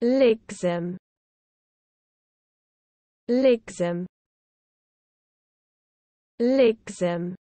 Ligsum Ligsum Ligsum